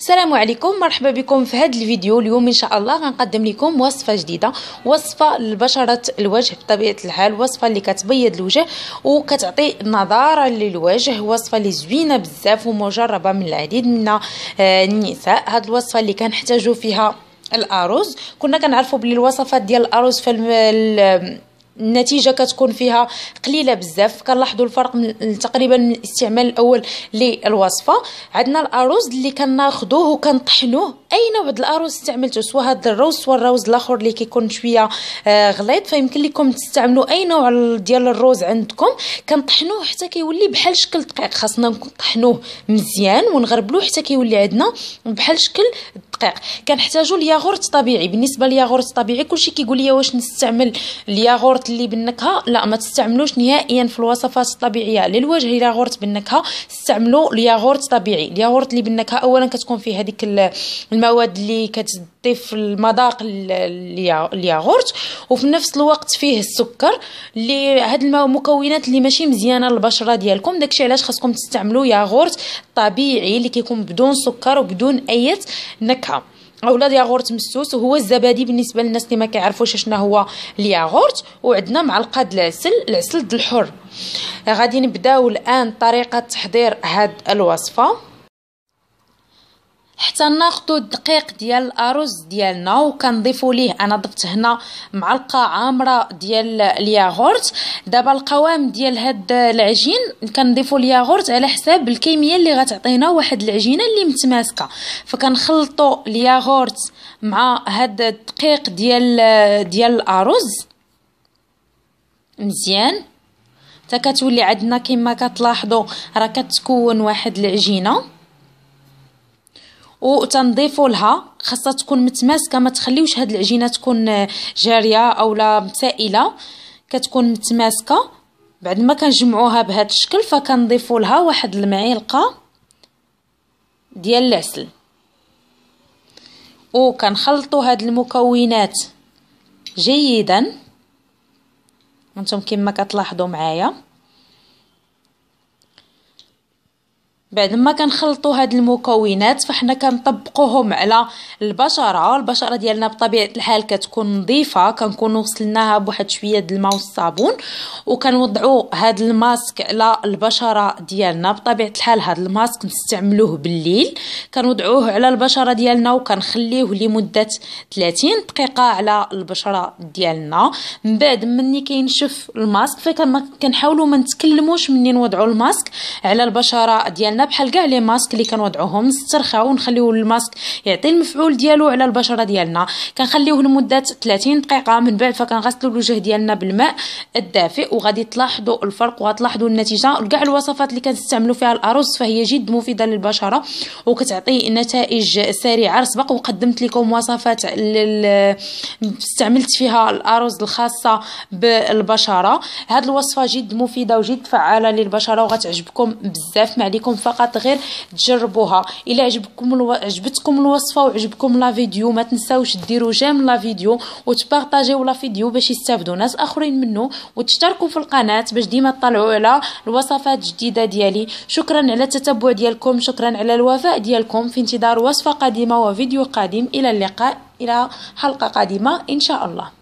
السلام عليكم مرحبا بكم في هذا الفيديو اليوم ان شاء الله غنقدم لكم وصفه جديده وصفه لبشره الوجه بطبيعه الحال وصفه اللي كتبيض الوجه وكتعطي نضاره للوجه وصفه اللي زوينه بزاف ومجربه من العديد من آه، النساء هذه الوصفه اللي كنحتاجوا فيها الارز كنا كنعرفوا بلي الوصفات ديال الارز في النتيجه كتكون فيها قليله بزاف كنلاحظوا الفرق من تقريبا من الاستعمال الاول للوصفه عندنا الارز اللي كناخذوه وكنطحنوه اي نوع الاروز استعملتو سواء هذا الروز سواء الروز الاخر اللي كيكون شويه آه، غليظ فيمكن لكم تستعملوا اي نوع ديال الروز عندكم كنطحنوه حتى كيولي بحال شكل دقيق خاصنا نطحنوه مزيان ونغربلوه حتى كيولي عندنا بحال شكل دقيق كنحتاجوا الياغورت طبيعي بالنسبه للياغورت طبيعي كلشي كيقول لي واش نستعمل الياغورت اللي بالنكهه لا ما تستعملوش نهائيا في الوصفات الطبيعيه للوجه الياغورت بالنكهه استعملوا الياغورت طبيعي الياغورت اللي بالنكهه اولا كتكون فيه هذيك المواد اللي كتضيف المذاق الياغورت وفي نفس الوقت فيه السكر اللي هاد المكونات اللي ماشي مزيانه للبشره ديالكم داكشي علاش خاصكم تستعملوا ياغورت طبيعي اللي كيكون بدون سكر وبدون اي نكهه اولاد ياغورت مسوس وهو الزبادي بالنسبه للناس اللي ما كيعرفوش شنو هو الياغورت وعندنا معلقه د العسل العسل د الحر غادي نبداو الان طريقه تحضير هاد الوصفه حتى ناخذ الدقيق ديال الارز ديالنا وكنضيفوا ليه انا ضفت هنا معلقه عامره ديال الياغورت دابا القوام ديال هاد العجين كنضيفوا الياغورت على حساب الكميه اللي غتعطينا واحد العجينه اللي متماسكه فكنخلطوا الياغورت مع هاد الدقيق ديال ديال الارز مزيان حتى كتولي عندنا كما كتلاحظوا راه كتكون واحد العجينه وتنضيفوا لها خاصها تكون متماسكه ما تخليوش هاد العجينه تكون آه، جاريه اولا سائله كتكون متماسكه بعد ما كنجمعوها بهذا الشكل فكنضيفوا لها واحد المعلقه ديال العسل وكنخلطوا هاد المكونات جيدا انتم كما كتلاحظوا معايا بعد ما كنخلطوا هاد المكونات فحنا كنطبقوهم على البشره البشره ديالنا بطبيعه الحال كتكون نظيفه كنكون غسلناها بواحد شويه د الماء والصابون وكنوضعوا هاد الماسك على البشره ديالنا بطبيعه الحال هاد الماسك نستعملوه بالليل كنوضعوه على البشره ديالنا وكنخليوه لمده 30 دقيقه على البشره ديالنا من بعد مني كينشف الماسك فكنحاولوا ما نتكلموش مني نوضعوا الماسك على البشره ديالنا بحال كاع لي ماسك اللي كنوضعوهم نسترخاو ونخليو الماسك يعطي المفعول ديالو على البشره ديالنا كنخليوه لمده 30 دقيقه من بعد فكنغسلوا الوجه ديالنا بالماء الدافئ وغادي تلاحظوا الفرق وغتلاحظوا النتيجه كاع الوصفات اللي كنستعملوا فيها الارز فهي جد مفيده للبشره وكتعطي نتائج سريعه سبق وقدمت لكم وصفات لل... استعملت فيها الارز الخاصه بالبشره هاد الوصفه جد مفيده وجد فعاله للبشره وغتعجبكم بزاف ما عليكم فقط غير تجربوها الى عجبكم الو... عجبتكم الوصفه وعجبكم لا فيديو ما تنساوش ديروا جيم لا فيديو وتبارطاجيو لا فيديو باش يستافدوا ناس اخرين منه وتشتركوا في القناه باش ديما تطلعوا على الوصفات الجديده ديالي شكرا على التتبع ديالكم شكرا على الوفاء ديالكم في انتظار وصفه قادمه وفيديو قادم الى اللقاء الى حلقه قادمه ان شاء الله